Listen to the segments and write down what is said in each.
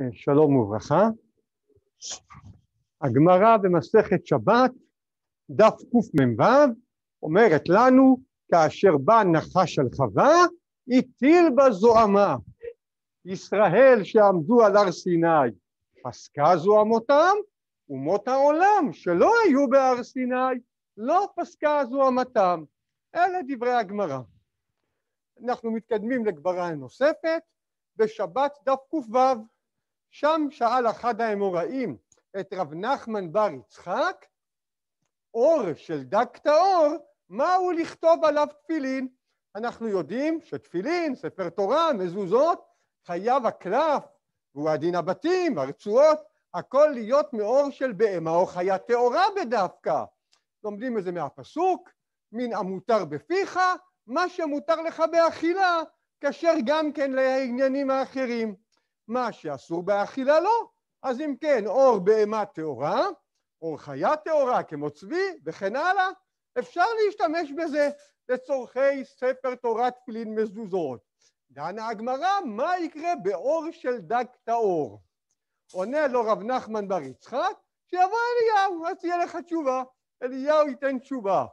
אה, שלום וברכה. הגמרא במסכת שבת, דף קמ"ו, אומרת לנו, כאשר בא נחש על חווה, הטיל בה זוהמה. ישראל שעמדו על הר סיני, פסקה זוהמותם, אומות העולם שלא היו בהר סיני, לא פסקה זוהמתם. אלה דברי הגמרא. אנחנו מתקדמים לגברה נוספת, בשבת דף ק"ו. שם שאל אחד האמוראים את רב נחמן בר יצחק, אור של דק טהור, מהו לכתוב עליו תפילין? אנחנו יודעים שתפילין, ספר תורה, מזוזות, חייב הקלף, והוא הדין הבתים, הרצועות, הכל להיות מאור של בהמה או חיה טהורה בדווקא. לומדים את זה מהפסוק, מן המותר בפיך, מה שמותר לך באכילה, כשר גם כן לעניינים האחרים. מה שאסור באכילה לא. אז אם כן, אור בהמה טהורה, אור חיה טהורה כמו צבי וכן הלאה, אפשר להשתמש בזה לצורכי ספר תורת תפילין מזוזות. דנה הגמרא, מה יקרה באור של דג טהור? עונה לו רב נחמן בר יצחק, שיבוא אליהו, אז תהיה לך תשובה. אליהו ייתן תשובה.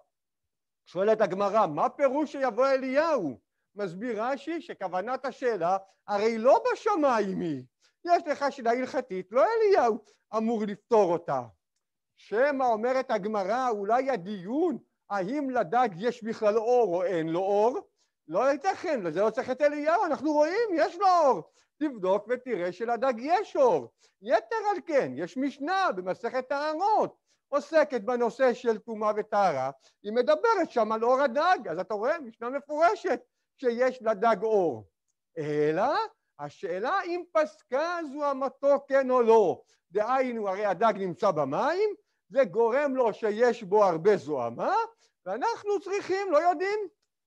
שואלת הגמרא, מה פירוש שיבוא אליהו? מסביר רש"י שכוונת השאלה הרי לא בשמיים היא, יש לך שאלה הלכתית, לא אליהו אמור לפתור אותה. שמא אומרת הגמרא, אולי הדיון האם לדג יש בכלל אור או אין לו אור, לא ייתכן, לזה לא צריך את אליהו, אנחנו רואים, יש לו אור. תבדוק ותראה שלדג יש אור. יתר על כן, יש משנה במסכת טהרות, עוסקת בנושא של טומאה וטהרה, היא מדברת שם על אור הדג, אז אתה רואה, משנה מפורשת. שיש לדג אור, אלא השאלה אם פסקה זוהמתו כן או לא. דהיינו, הרי הדג נמצא במים, זה גורם לו שיש בו הרבה זוהמה, ואנחנו צריכים, לא יודעים,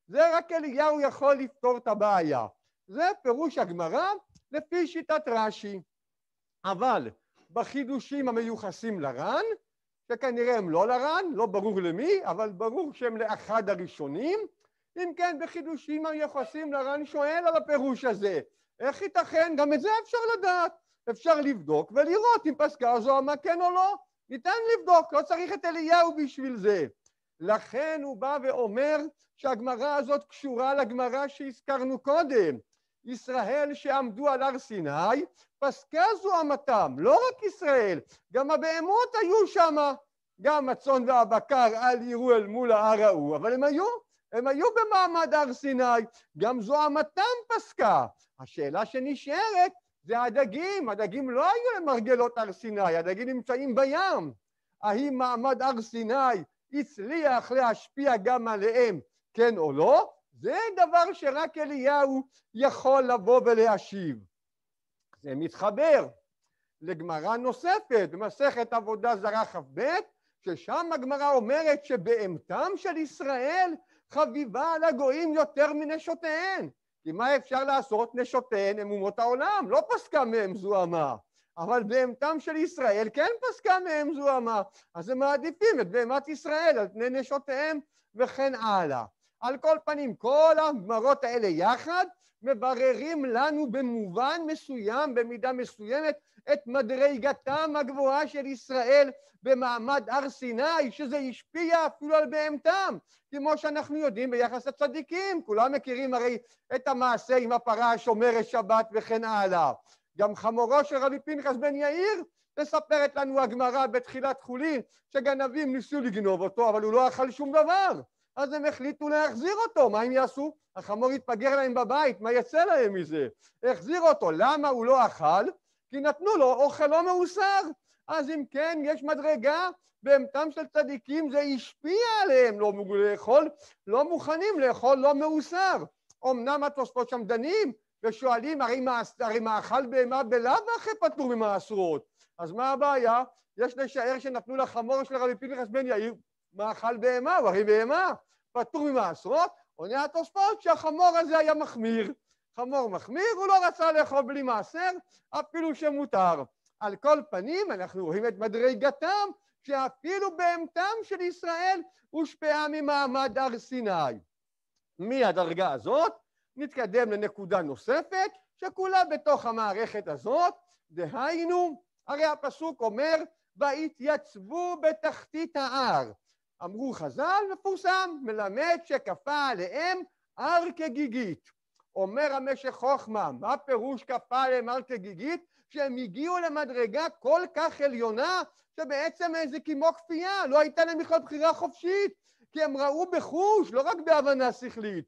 זה רק אליהו יכול לפתור את הבעיה. זה פירוש הגמרא לפי שיטת רש"י. אבל בחידושים המיוחסים לר"ן, שכנראה הם לא לר"ן, לא ברור למי, אבל ברור שהם לאחד הראשונים, אם כן, בחידושים היחסים לר"ן שואל על הפירוש הזה. איך ייתכן? גם את זה אפשר לדעת. אפשר לבדוק ולראות אם פסקה זו אמה כן או לא. ניתן לבדוק, לא צריך את אליהו בשביל זה. לכן הוא בא ואומר שהגמרא הזאת קשורה לגמרא שהזכרנו קודם. ישראל שעמדו על הר סיני, פסקה זו אמתם, לא רק ישראל, גם הבהמות היו שמה. גם הצאן והבקר אל יראו אל מול ההר ההוא, אבל הם היו. הם היו במעמד הר סיני, גם זוהמתם פסקה. השאלה שנשארת זה הדגים, הדגים לא היו למרגלות הר סיני, הדגים נמצאים בים. האם מעמד הר סיני הצליח להשפיע גם עליהם, כן או לא? זה דבר שרק אליהו יכול לבוא ולהשיב. זה מתחבר לגמרא נוספת במסכת עבודה זרה כ"ב, ששם הגמרא אומרת שבהמתם של ישראל חביבה על הגויים יותר מנשותיהן. כי מה אפשר לעשות? נשותיהן הם אומות העולם, לא פסקה מהם זוהמה. אבל בהמתם של ישראל כן פסקה מהם זוהמה, אז הם מעדיפים את בהמת ישראל על פני נשותיהם וכן הלאה. על כל פנים, כל המראות האלה יחד מבררים לנו במובן מסוים, במידה מסוימת, את מדרגתם הגבוהה של ישראל במעמד הר סיני, שזה השפיע אפילו על בהמתם, כמו שאנחנו יודעים ביחס לצדיקים. כולם מכירים הרי את המעשה עם הפרה השומרת שבת וכן הלאה. גם חמורו של רבי פנחס בן יאיר מספרת לנו הגמרא בתחילת חולין שגנבים ניסו לגנוב אותו, אבל הוא לא אכל שום דבר. אז הם החליטו להחזיר אותו, מה הם יעשו? החמור יתפגר להם בבית, מה יצא להם מזה? החזיר אותו, למה הוא לא אכל? כי נתנו לו אוכל לא מאוסר. אז אם כן, יש מדרגה, בהמתם של צדיקים זה השפיע עליהם, לא לאכול, לא מוכנים לאכול לא מאוסר. אמנם התוספות שם דנים ושואלים, הרי, מה, הרי מאכל בהמה בלאו הכי פטור ממעשרות, אז מה הבעיה? יש לשער שנתנו לחמור של רבי פנחס בן יאיר מאכל בהמה, הוא הרי בהמה, פטור ממעשרות, עונה התוספות שהחמור הזה היה מחמיר. חמור מחמיר, הוא לא רצה לאכול בלי מעשר, אפילו שמותר. על כל פנים, אנחנו רואים את מדרגתם, שאפילו בהמתם של ישראל הושפעה ממעמד הר סיני. מהדרגה הזאת נתקדם לנקודה נוספת, שכולה בתוך המערכת הזאת, דהיינו, הרי הפסוק אומר, והתייצבו בתחתית ההר. אמרו חז"ל, מפורסם, מלמד שכפה עליהם הר כגיגית. אומר המשך חוכמה, מה פירוש כפה עליהם הר כגיגית? שהם הגיעו למדרגה כל כך עליונה, שבעצם זה כמו כפייה, לא הייתה להם בכלל בחירה חופשית, כי הם ראו בחוש, לא רק בהבנה שכלית.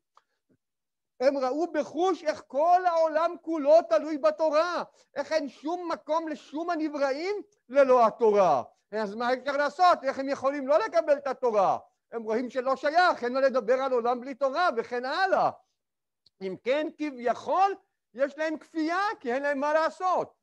הם ראו בחוש איך כל העולם כולו תלוי בתורה, איך אין שום מקום לשום הנבראים ללא התורה. אז מה אפשר לעשות? איך הם יכולים לא לקבל את התורה? הם רואים שלא שייך, אין מה לדבר על עולם בלי תורה וכן הלאה. אם כן, כביכול, יש להם כפייה, כי אין להם מה לעשות.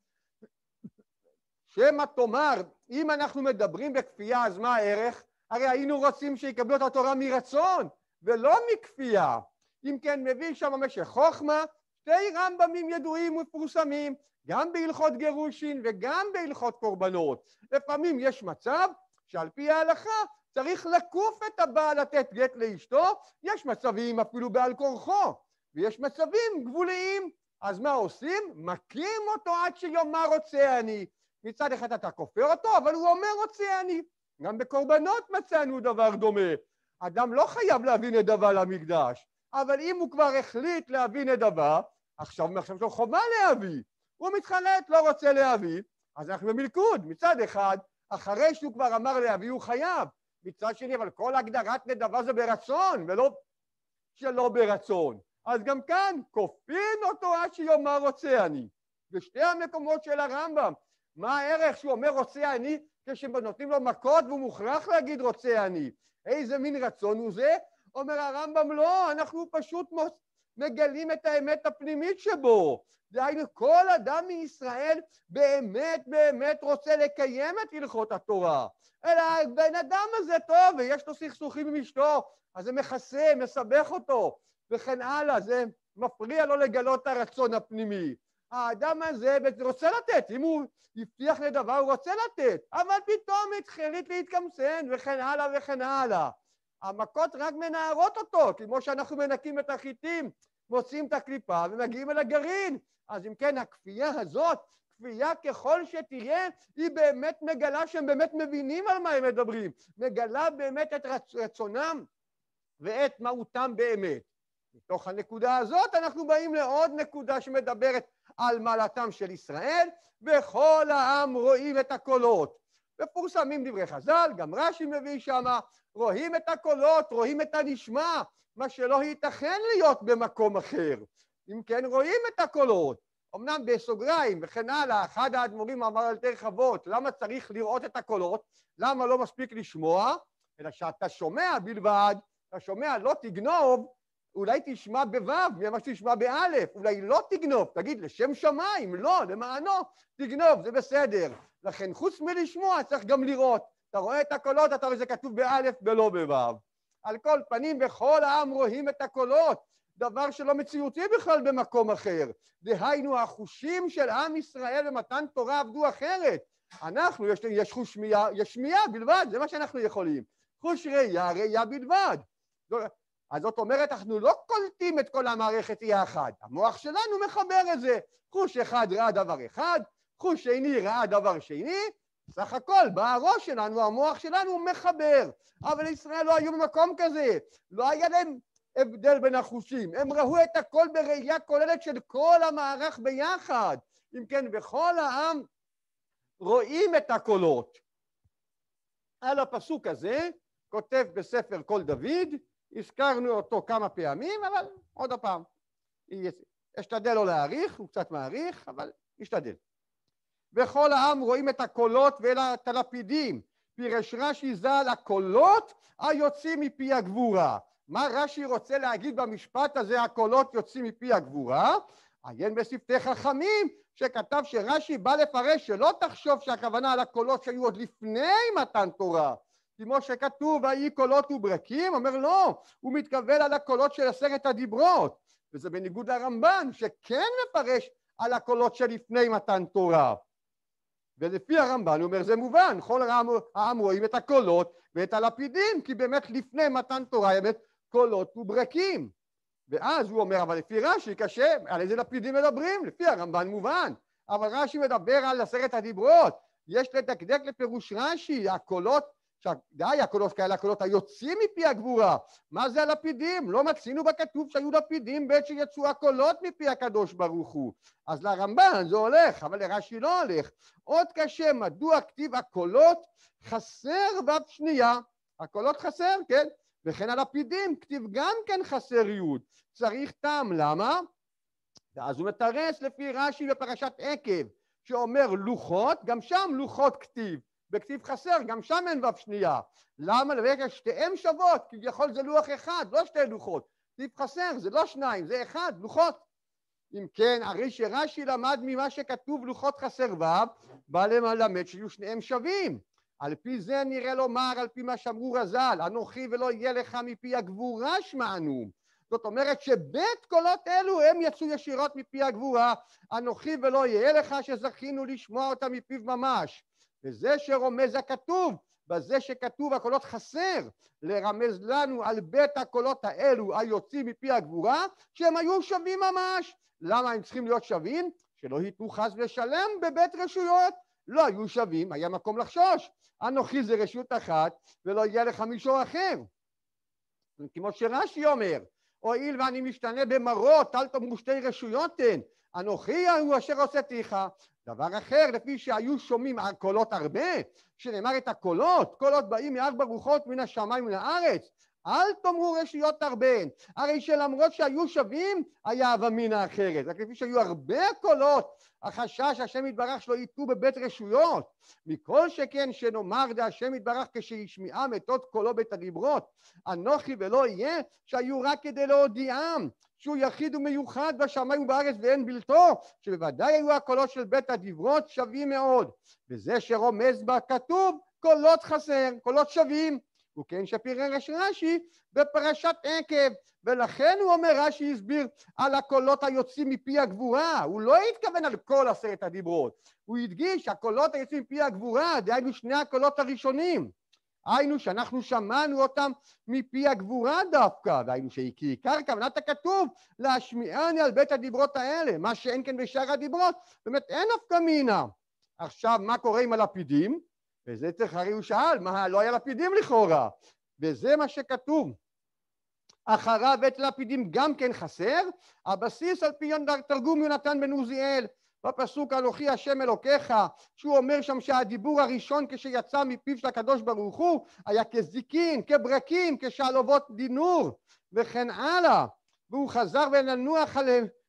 שמא תאמר, אם אנחנו מדברים בכפייה, אז מה הערך? הרי היינו רוצים שיקבלו את התורה מרצון, ולא מכפייה. אם כן, מביא שם משך חוכמה, שתי רמב"מים ידועים ומפורסמים, גם בהלכות גירושין וגם בהלכות קורבנות. לפעמים יש מצב שעל פי ההלכה צריך לקוף את הבעל לתת גט לאשתו, יש מצבים אפילו בעל כורחו, ויש מצבים גבוליים. אז מה עושים? מכים אותו עד שיאמר רוצה אני. מצד אחד אתה כופר אותו, אבל הוא אומר רוצה אני. גם בקורבנות מצאנו דבר דומה. אדם לא חייב להביא נדבה למקדש, אבל אם הוא כבר החליט להביא נדבה, עכשיו מעכשיו יש לו חובה להביא. הוא מתחרט, לא רוצה להביא, אז אנחנו במלכוד. מצד אחד, אחרי שהוא כבר אמר להביא הוא חייב. מצד שני, אבל כל הגדרת נדבה זה ברצון, ולא שלא ברצון. אז גם כאן, כופין אותו עד שיאמר רוצה אני. בשתי המקומות של הרמב"ם, מה הערך שהוא אומר רוצה אני כשנותנים לו מכות והוא מוכרח להגיד רוצה אני? איזה מין רצון הוא זה? אומר הרמב"ם, לא, אנחנו פשוט מגלים את האמת הפנימית שבו. דהיינו, כל אדם מישראל באמת באמת רוצה לקיים את הלכות התורה. אלא הבן אדם הזה טוב, ויש לו סכסוכים עם אשתו, אז זה מכסה, מסבך אותו, וכן הלאה, זה מפריע לו לגלות את הרצון הפנימי. האדם הזה רוצה לתת, אם הוא הבטיח לדבר הוא רוצה לתת, אבל פתאום התחילית להתקמצן וכן הלאה וכן הלאה. המכות רק מנערות אותו, כמו שאנחנו מנקים את החיטים מוצאים את הקליפה ומגיעים אל הגרעין. אז אם כן, הכפייה הזאת, כפייה ככל שתהיה, היא באמת מגלה שהם באמת מבינים על מה הם מדברים, מגלה באמת את רצונם ואת מהותם באמת. מתוך הנקודה הזאת אנחנו באים לעוד נקודה שמדברת על מעלתם של ישראל, וכל העם רואים את הקולות. מפורסמים דברי חז"ל, גם רש"י מביא שם, רואים את הקולות, רואים את הנשמע, מה שלא ייתכן להיות במקום אחר. אם כן, רואים את הקולות. אמנם בסוגריים וכן הלאה, אחד האדמו"רים אמר על די חבות, למה צריך לראות את הקולות? למה לא מספיק לשמוע? אלא שאתה שומע בלבד, אתה שומע לא תגנוב, אולי תשמע בו' ממה שתשמע באלף, אולי לא תגנוב, תגיד לשם שמיים, לא, למענו, תגנוב, זה בסדר. לכן חוץ מלשמוע צריך גם לראות. אתה רואה את הקולות, אתה רואה שזה כתוב באלף ולא בוו. על כל פנים, בכל העם רואים את הקולות, דבר שלא מציאותי בכלל במקום אחר. דהיינו, החושים של עם ישראל ומתן תורה עבדו אחרת. אנחנו, יש, יש חוש שמיעה, יש שמיעה בלבד, זה מה שאנחנו יכולים. חוש ראייה, ראייה בלבד. לא, אז זאת אומרת, אנחנו לא קולטים את כל המערכת יחד. המוח שלנו מחבר את זה. חוש אחד ראה דבר אחד, חוש שני ראה דבר שני, סך הכל, בא הראש שלנו, המוח שלנו מחבר. אבל ישראל לא היו במקום כזה, לא היה להם הבדל בין החושים, הם ראו את הכל בראייה כוללת של כל המערך ביחד. אם כן, בכל העם רואים את הקולות. על הפסוק הזה כותב בספר קול דוד, הזכרנו אותו כמה פעמים, אבל עוד פעם, אשתדל לא להאריך, הוא קצת מאריך, אבל אשתדל. וכל העם רואים את הקולות ואל הלפידים. פירש רש"י ז"ל הקולות היוצאים מפי הגבורה. מה רש"י רוצה להגיד במשפט הזה הקולות יוצאים מפי הגבורה? עיין בשפתי חכמים שכתב שרש"י בא לפרש שלא תחשוב שהכוונה על הקולות שהיו עוד לפני מתן תורה כמו שכתוב ויהי קולות וברקים אומר לא הוא מתכוון על הקולות של עשרת הדיברות וזה בניגוד לרמב"ן שכן מפרש על הקולות שלפני מתן תורה ולפי הרמב"ן הוא אומר זה מובן, כל העם, העם רואים את הקולות ואת הלפידים, כי באמת לפני מתן תורה באמת קולות וברקים. ואז הוא אומר, אבל לפי רש"י קשה, על איזה לפידים מדברים? לפי הרמב"ן מובן. אבל רש"י מדבר על עשרת הדיברות, יש לדקדק לפירוש רש"י, הקולות עכשיו, די הקולות כאלה, הקולות היוצאים מפי הגבורה. מה זה הלפידים? לא מצינו בכתוב שהיו לפידים בעת שיצאו הקולות מפי הקדוש ברוך הוא. אז לרמב"ן זה הולך, אבל לרש"י לא הולך. עוד קשה, מדוע כתיב הקולות חסר ו"ב שנייה? הקולות חסר, כן? וכן הלפידים, כתיב גם כן חסר יוד. צריך טעם, למה? ואז הוא מתרס לפי רש"י בפרשת עקב, שאומר לוחות, גם שם לוחות כתיב. בכתיב חסר, גם שם אין ו' שנייה. למה? ברגע שתיהן שוות, כביכול זה לוח אחד, לא שתי לוחות. כתיב חסר, זה לא שניים, זה אחד, לוחות. אם כן, הרי שרש"י למד ממה שכתוב לוחות חסר ו', בא למלמד שיהיו שניהם שווים. על פי זה נראה לומר, על פי מה שאמרו רז"ל, אנוכי ולא יהיה לך מפי הגבורה שמענו. זאת אומרת שבית קולות אלו הם יצאו ישירות מפי הגבורה, אנוכי ולא יהיה לך שזכינו לשמוע אותם מפיו ממש. וזה שרומז הכתוב, בזה שכתוב הקולות חסר, לרמז לנו על בית הקולות האלו היוצאים מפי הגבורה, שהם היו שווים ממש. למה הם צריכים להיות שווים? שלא ייתנו חס ושלם בבית רשויות. לא היו שווים, היה מקום לחשוש. אנוכי זה רשות אחת, ולא יהיה לך מישור אחר. כמו שרש"י אומר, הואיל ואני משתנה במרות, אל תאמרו שתי רשויות הן, אנוכי הוא אשר עושה תיכה, דבר אחר, לפי שהיו שומעים קולות הרבה, שנאמר את הקולות, קולות באים מארבע רוחות מן השמיים לארץ, אל תאמרו רשויות הרבה, הרי שלמרות שהיו שווים, היה אבמינה אחרת. רק לפי שהיו הרבה קולות, החשש השם יתברך שלא יטעו בבית רשויות. מכל שכן שנאמר דה השם יתברך כשישמיעם את עוד קולו בית הדיברות, אנוכי ולא יהיה, שהיו רק כדי להודיעם. שהוא יחיד ומיוחד בשמיים ובארץ ואין בלתו, שבוודאי היו הקולות של בית הדברות שווים מאוד, וזה שרומז בה כתוב קולות חסר, קולות שווים, וכן שפירש רש"י בפרשת עקב, ולכן הוא אומר, רש"י הסביר על הקולות היוצאים מפי הגבורה, הוא לא התכוון על כל עשרת הדיברות, הוא הדגיש, הקולות היוצאים מפי הגבורה, דהיינו שני הקולות הראשונים. היינו שאנחנו שמענו אותם מפי הגבורה דווקא, והיינו שהיא כעיקר כוונת הכתוב להשמיעני על בית הדיברות האלה, מה שאין כן בשאר הדיברות, באמת אין נפקא מינה. עכשיו, מה קורה עם הלפידים? וזה צריך, הרי הוא שאל, מה, לא היה לפידים לכאורה, וזה מה שכתוב. אחריו את לפידים גם כן חסר, הבסיס על פי תרגום יונתן בן עוזיאל, בפסוק אנוכי השם אלוקיך, שהוא אומר שם שהדיבור הראשון כשיצא מפיו של הקדוש ברוך הוא היה כזיקין, כברקים, כשעלובות דינור וכן הלאה, והוא חזר וננוח על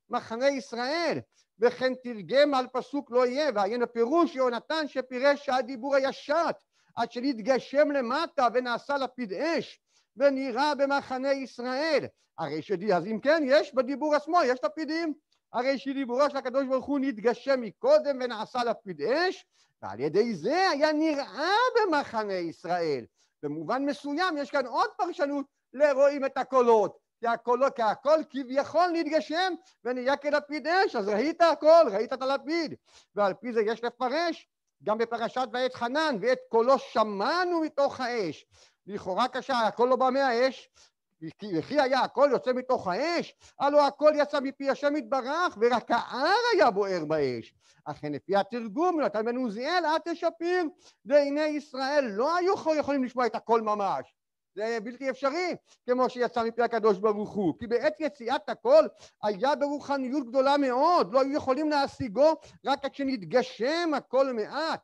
מחנה ישראל, וכן תרגם על פסוק לא יהיה, ועיין בפירוש יהונתן שפירש שהדיבור היה שט, עד שנתגשם למטה ונעשה לפיד אש ונראה במחנה ישראל, הרי שדי, אז אם כן יש בדיבור עצמו, יש לפידים הרי שדיבורו של הקדוש ברוך הוא נתגשם מקודם ונעשה לפיד אש, ועל ידי זה היה נראה במחנה ישראל. במובן מסוים יש כאן עוד פרשנות לרואים את הקולות, כי הכל, כי הכל כביכול נתגשם ונהיה כלפיד אש, אז ראית הכל, ראית את הלפיד. ועל פי זה יש לפרש גם בפרשת ועת חנן, ואת קולו שמענו מתוך האש. לכאורה קשה, הכל לא בא מהאש, וכי היה הכל יוצא מתוך האש, הלא הכל יצא מפי השם יתברך, ורק ההר היה בוער באש. אכן לפי התרגום נתן בן עוזיאל, עטה תשפיר, ועיני ישראל לא היו יכולים לשמוע את הכל ממש. זה בלתי אפשרי, כמו שיצא מפי הקדוש ברוך הוא. כי בעת יציאת הכל היה ברוחניות גדולה מאוד, לא היו יכולים להשיגו רק כשנתגשם הכל מעט.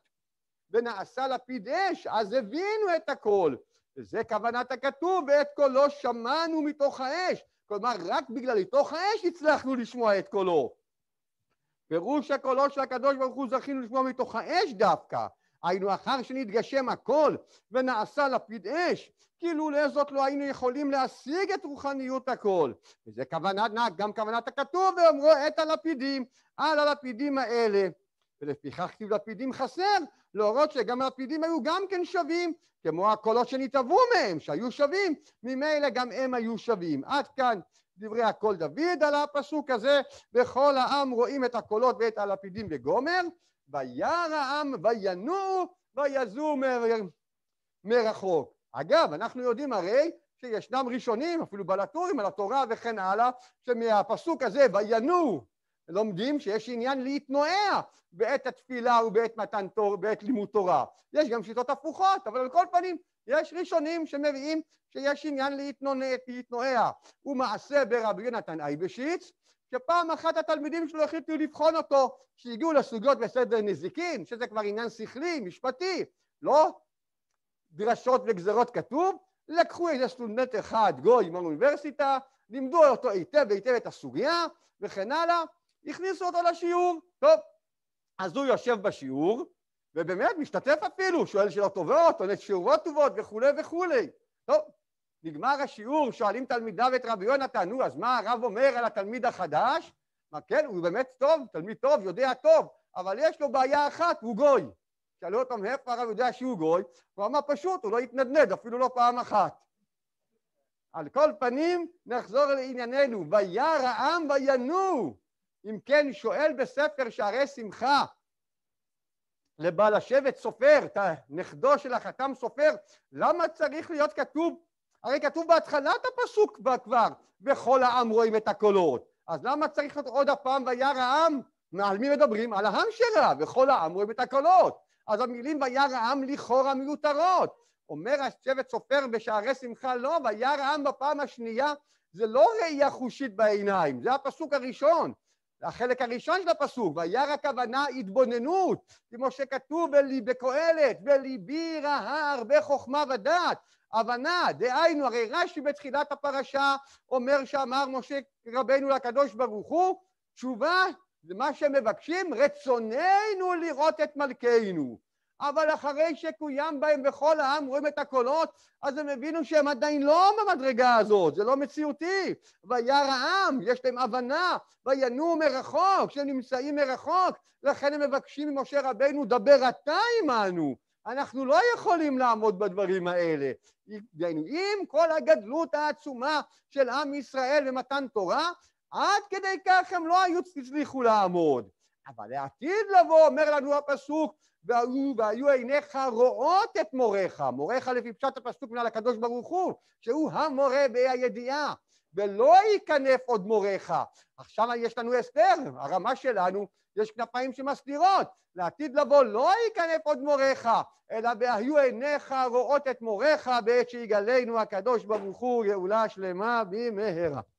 ונעשה לפיד אש, אז הבינו את הכל. וזה כוונת הכתוב, ואת קולו שמענו מתוך האש. כלומר, רק בגלל מתוך האש הצלחנו לשמוע את קולו. פירוש הקולו של הקדוש ברוך הוא זכינו לשמוע מתוך האש דווקא. היינו אחר שנתגשם הכל ונעשה לפיד אש, כאילו לזאת לא היינו יכולים להשיג את רוחניות הכל. וזה כוונת, גם כוונת הכתוב, ואומרו את הלפידים, על הלפידים האלה ולפיכך כתיב לפידים חסר, להורות שגם הלפידים היו גם כן שווים, כמו הקולות שנתעברו מהם, שהיו שווים, ממילא גם הם היו שווים. עד כאן דברי הקול דוד על הפסוק הזה, וכל העם רואים את הקולות ואת הלפידים בגומר, וירא העם וינועו ויזו מר... מרחוק. אגב, אנחנו יודעים הרי שישנם ראשונים, אפילו בלטורים, על התורה וכן הלאה, שמהפסוק הזה וינועו לומדים שיש עניין להתנועע בעת התפילה ובעת מתן תור, בעת לימוד תורה. יש גם שיטות הפוכות, אבל על כל פנים יש ראשונים שמביאים שיש עניין להתנונע, להתנוע. הוא מעשה ברבי יונתן אייבשיץ, שפעם אחת התלמידים שלו החליטו לבחון אותו, שהגיעו לסוגיות בסדר נזיקין, שזה כבר עניין שכלי, משפטי, לא דרשות וגזרות כתוב, לקחו איזה סטודנט אחד, גוי מהאוניברסיטה, לימדו אותו היטב היטב את הסוגיה וכן הלאה, הכניסו אותו לשיעור. טוב, אז הוא יושב בשיעור, ובאמת משתתף אפילו, שואל שאלות טובות, עונה שיעורות טובות וכולי וכולי. טוב, נגמר השיעור, שואלים תלמידיו את רבי יונתן, נו, אז מה הרב אומר על התלמיד החדש? מה, כן, הוא באמת טוב, תלמיד טוב, יודע טוב, אבל יש לו בעיה אחת, הוא גוי. שאלו אותו מאיפה הרב יודע שהוא גוי, הוא אמר פשוט, הוא לא התנדנד, אפילו לא פעם אחת. על כל פנים, נחזור לענייננו, וירא העם וינועו אם כן, שואל בספר שערי שמחה לבעל השבט סופר, את הנכדו של החתם סופר, למה צריך להיות כתוב, הרי כתוב בהתחלת הפסוק כבר, וכל העם רואים את הקולות, אז למה צריך להיות עוד הפעם וירא העם? על מי מדברים? על העם שלה, וכל העם רואים את הקולות. אז המילים וירא העם לכאורה מיותרות. אומר השבט סופר בשערי שמחה לא, וירא העם בפעם השנייה זה לא ראייה חושית בעיניים, זה הפסוק הראשון. החלק הראשון של הפסוק, וירא הכוונה התבוננות, כמו שכתוב בקהלת, בליבי ראה הרבה חוכמה ודעת, הבנה, דהיינו, הרי רש"י בתחילת הפרשה אומר שאמר משה רבנו לקדוש ברוך הוא, תשובה זה מה שמבקשים, רצוננו לראות את מלכנו. אבל אחרי שקוים בהם וכל העם רואים את הקולות, אז הם הבינו שהם עדיין לא במדרגה הזאת, זה לא מציאותי. וירא העם, יש להם הבנה, וינועו מרחוק, שהם נמצאים מרחוק, לכן הם מבקשים ממשה רבנו, דבר אתה עמנו. אנחנו לא יכולים לעמוד בדברים האלה. אם כל הגדלות העצומה של עם ישראל ומתן תורה, עד כדי כך הם לא היו הצליחו לעמוד. אבל לעתיד לבוא, אומר לנו הפסוק, והיו, והיו עיניך רואות את מוריך, מוריך לפי פשט הפסוק מן הקדוש ברוך הוא, שהוא המורה והידיעה, ולא ייכנף עוד מוריך. עכשיו יש לנו הסתר, הרמה שלנו, יש כנפיים שמסתירות, לעתיד לבוא לא ייכנף עוד מוריך, אלא והיו עיניך רואות את מוריך בעת שיגלנו הקדוש ברוך הוא גאולה שלמה במהרה.